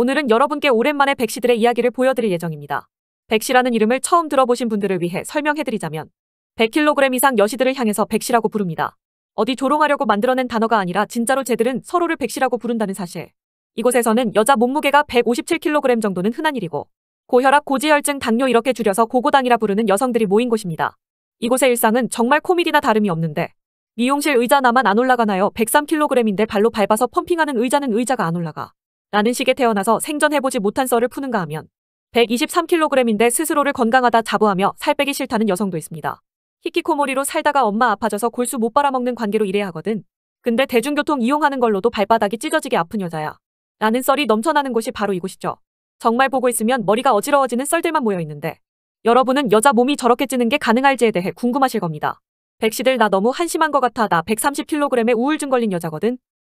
오늘은 여러분께 오랜만에 백씨들의 이야기를 보여드릴 예정입니다. 백씨라는 이름을 처음 들어보신 분들을 위해 설명해드리자면 100kg 이상 여시들을 향해서 백씨라고 부릅니다. 어디 조롱하려고 만들어낸 단어가 아니라 진짜로 쟤들은 서로를 백씨라고 부른다는 사실. 이곳에서는 여자 몸무게가 157kg 정도는 흔한 일이고 고혈압, 고지혈증, 당뇨 이렇게 줄여서 고고당이라 부르는 여성들이 모인 곳입니다. 이곳의 일상은 정말 코미디나 다름이 없는데 미용실 의자 나만 안 올라가나요? 103kg인데 발로 밟아서 펌핑하는 의자는 의자가 안 올라가. 라는 식에 태어나서 생전해보지 못한 썰을 푸는가 하면 123kg인데 스스로를 건강하다 자부하며 살 빼기 싫다는 여성도 있습니다. 히키코모리로 살다가 엄마 아파져서 골수 못 빨아먹는 관계로 일해야 하거든. 근데 대중교통 이용하는 걸로도 발바닥이 찢어지게 아픈 여자야. 라는 썰이 넘쳐나는 곳이 바로 이곳이죠. 정말 보고 있으면 머리가 어지러워지는 썰들만 모여있는데 여러분은 여자 몸이 저렇게 찌는 게 가능할지에 대해 궁금하실 겁니다. 백시들 나 너무 한심한 것 같아 나 130kg에 우울증 걸린 여자거든.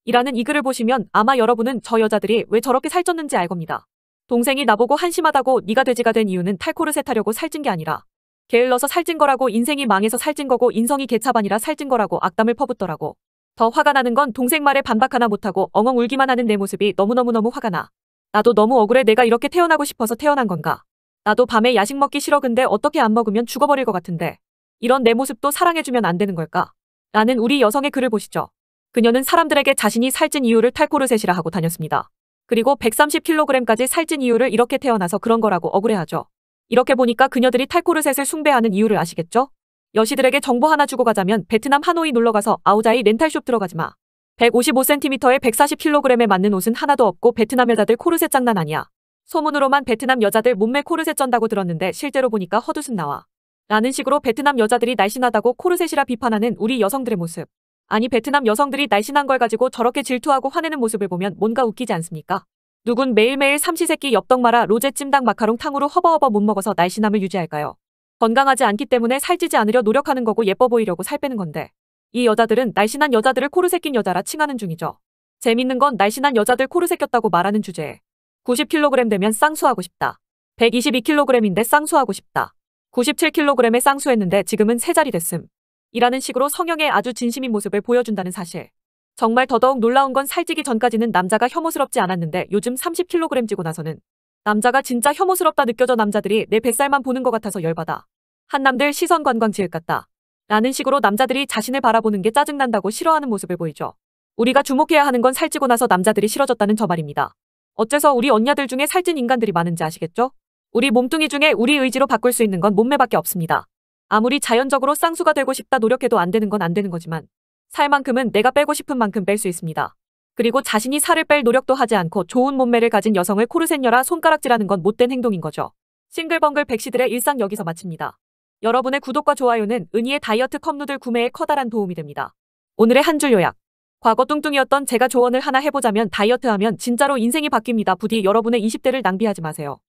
이라는 이 글을 보시면 아마 여러분은 저 여자들이 왜 저렇게 살쪘는지 알 겁니다. 동생이 나보고 한심하다고 네가 돼지가 된 이유는 탈코르 세타려고 살찐 게 아니라 게을러서 살찐 거라고 인생이 망해서 살찐 거고 인성이 개차반이라 살찐 거라고 악담을 퍼붓더라고. 더 화가 나는 건 동생 말에 반박하나 못하고 엉엉 울기만 하는 내 모습이 너무너무너무 화가 나. 나도 너무 억울해 내가 이렇게 태어나고 싶어서 태어난 건가. 나도 밤에 야식 먹기 싫어 근데 어떻게 안 먹으면 죽어버릴 것 같은데. 이런 내 모습도 사랑해주면 안 되는 걸까? 라는 우리 여성의 글을 보시죠. 그녀는 사람들에게 자신이 살찐 이유를 탈코르셋이라 하고 다녔습니다. 그리고 130kg까지 살찐 이유를 이렇게 태어나서 그런 거라고 억울해하죠. 이렇게 보니까 그녀들이 탈코르셋을 숭배하는 이유를 아시겠죠? 여시들에게 정보 하나 주고 가자면 베트남 하노이 놀러가서 아우자이 렌탈숍 들어가지 마. 155cm에 140kg에 맞는 옷은 하나도 없고 베트남 여자들 코르셋 장난 아니야. 소문으로만 베트남 여자들 몸매 코르셋 쩐다고 들었는데 실제로 보니까 헛웃음 나와. 라는 식으로 베트남 여자들이 날씬하다고 코르셋이라 비판하는 우리 여성들의 모습. 아니 베트남 여성들이 날씬한 걸 가지고 저렇게 질투하고 화내는 모습을 보면 뭔가 웃기지 않습니까? 누군 매일매일 삼시세끼 엽떡마라 로제 찜닭 마카롱 탕으로 허버허버 못 먹어서 날씬함을 유지할까요? 건강하지 않기 때문에 살찌지 않으려 노력하는 거고 예뻐 보이려고 살 빼는 건데 이 여자들은 날씬한 여자들을 코르세 낀 여자라 칭하는 중이죠. 재밌는 건 날씬한 여자들 코르세 꼈다고 말하는 주제에 90kg 되면 쌍수하고 싶다. 122kg인데 쌍수하고 싶다. 97kg에 쌍수했는데 지금은 세자리 됐음. 이라는 식으로 성형에 아주 진심인 모습을 보여준다는 사실. 정말 더더욱 놀라운 건 살찌기 전까지는 남자가 혐오스럽지 않았는데 요즘 30kg 찌고 나서는 남자가 진짜 혐오스럽다 느껴져 남자들이 내 뱃살만 보는 것 같아서 열받아. 한남들 시선 관광지읒 같다. 라는 식으로 남자들이 자신을 바라보는 게 짜증난다고 싫어하는 모습을 보이죠. 우리가 주목해야 하는 건 살찌고 나서 남자들이 싫어졌다는 저 말입니다. 어째서 우리 언니들 중에 살찐 인간들이 많은지 아시겠죠? 우리 몸뚱이 중에 우리 의지로 바꿀 수 있는 건 몸매밖에 없습니다. 아무리 자연적으로 쌍수가 되고 싶다 노력해도 안 되는 건 안 되는 거지만 살만큼은 내가 빼고 싶은 만큼 뺄 수 있습니다. 그리고 자신이 살을 뺄 노력도 하지 않고 좋은 몸매를 가진 여성을 코르셋녀라 손가락질하는 건 못된 행동인 거죠. 싱글벙글 백시들의 일상 여기서 마칩니다. 여러분의 구독과 좋아요는 은희의 다이어트 컵누들 구매에 커다란 도움이 됩니다. 오늘의 한 줄 요약. 과거 뚱뚱이었던 제가 조언을 하나 해보자면 다이어트하면 진짜로 인생이 바뀝니다. 부디 여러분의 20대를 낭비하지 마세요.